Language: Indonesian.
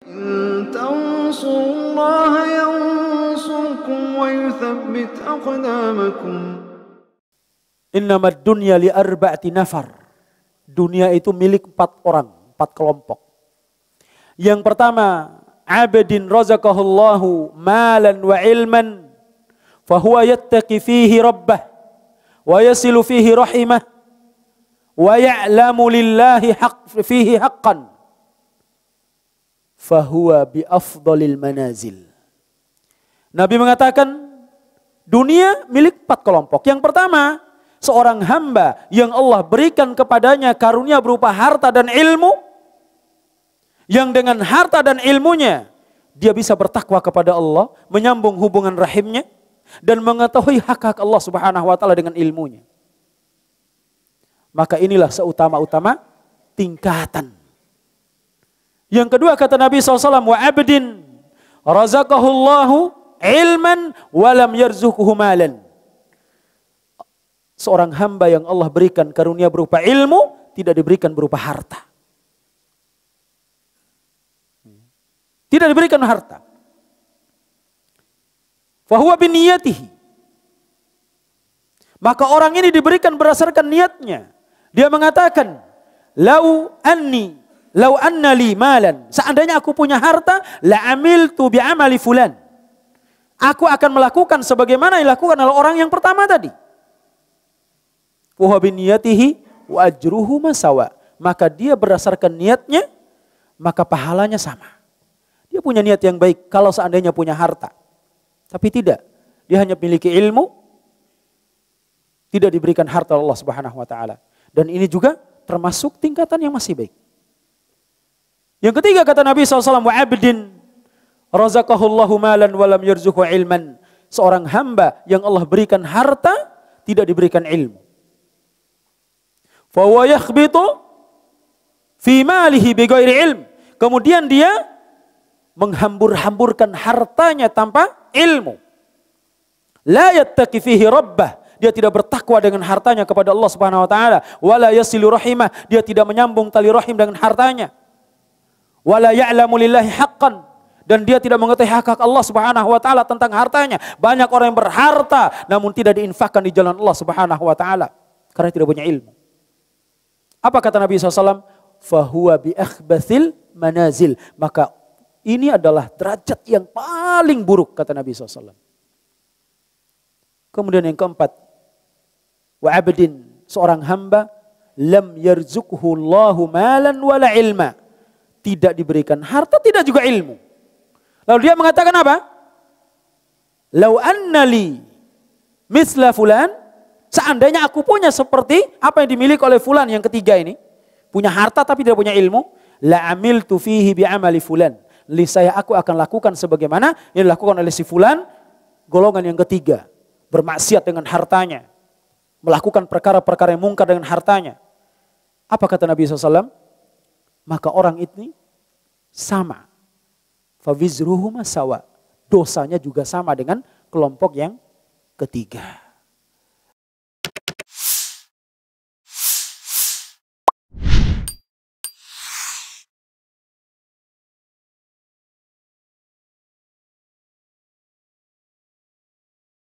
Innama dunia الله ينصركم nafar. Dunia itu milik empat orang, empat kelompok. Yang pertama, abdin razaqahullahu malan wa ilman fahuwa yattaqi fihi rabbah wa yasilu fihi rahimah wa ya'lamu lillahi haq, fihi haqqan fahuwa bi afdalil manazil. Nabi mengatakan dunia milik empat kelompok. Yang pertama, seorang hamba yang Allah berikan kepadanya karunia berupa harta dan ilmu. Yang dengan harta dan ilmunya, dia bisa bertakwa kepada Allah, menyambung hubungan rahimnya, dan mengetahui hak-hak Allah subhanahu wa ta'ala dengan ilmunya. Maka inilah seutama-utama tingkatan yang kedua kata Nabi SAW, wa abdin razaqahullahu ilman walam yarzuquhu malan. Seorang hamba yang Allah berikan karunia berupa ilmu, tidak diberikan berupa harta. Tidak diberikan harta. Fahuwa niyatihi. Maka orang ini diberikan berdasarkan niatnya. Dia mengatakan, "Lau anni Lau anna li malan. Seandainya aku punya harta, la amil tu bi amali fulan. Aku akan melakukan sebagaimana dilakukan oleh orang yang pertama tadi. Wa niatihi, wa ajruhu masawa. Maka dia berdasarkan niatnya, maka pahalanya sama. Dia punya niat yang baik kalau seandainya punya harta. Tapi tidak. Dia hanya memiliki ilmu, tidak diberikan harta Allah Subhanahu wa taala. Dan ini juga termasuk tingkatan yang masih baik. Yang ketiga kata Nabi SAW, wa abdin razaqahullahu malan walam yarzuhu ilman. Seorang hamba yang Allah berikan harta tidak diberikan ilmu. Fawa yakhbitu fi malihi bighairi ilm. Kemudian dia menghambur-hamburkan hartanya tanpa ilmu. La yattaqi fihi rabbah. Dia tidak bertakwa dengan hartanya kepada Allah Subhanahu wa taala. Wala yasilu rahimah. Dia tidak menyambung tali rahim dengan hartanya wala ya'lamu lillahi haqqan dan dia tidak mengetahui hak hak Allah Subhanahu wa taala tentang hartanya. Banyak orang yang berharta namun tidak diinfakkan di jalan Allah Subhanahu wa taala karena tidak punya ilmu. Apa kata Nabi SAW? Fahuwa bi akhbathil manazil. Maka ini adalah derajat yang paling buruk kata Nabi SAW. Kemudian yang keempat. Wa abdin seorang hamba lam yarzukuhu Allahu malan wala ilma tidak diberikan harta, tidak juga ilmu. Lalu dia mengatakan apa? Lau annali misla fulan, seandainya aku punya seperti apa yang dimiliki oleh fulan yang ketiga ini, punya harta tapi tidak punya ilmu, la amil tufihi bi amali fulan. Li saya aku akan lakukan sebagaimana yang dilakukan oleh si fulan golongan yang ketiga, bermaksiat dengan hartanya, melakukan perkara-perkara yang mungkar dengan hartanya. Apa kata Nabi SAW? maka orang itu sama. Fawizruhuma sawa. Dosanya juga sama dengan kelompok yang ketiga.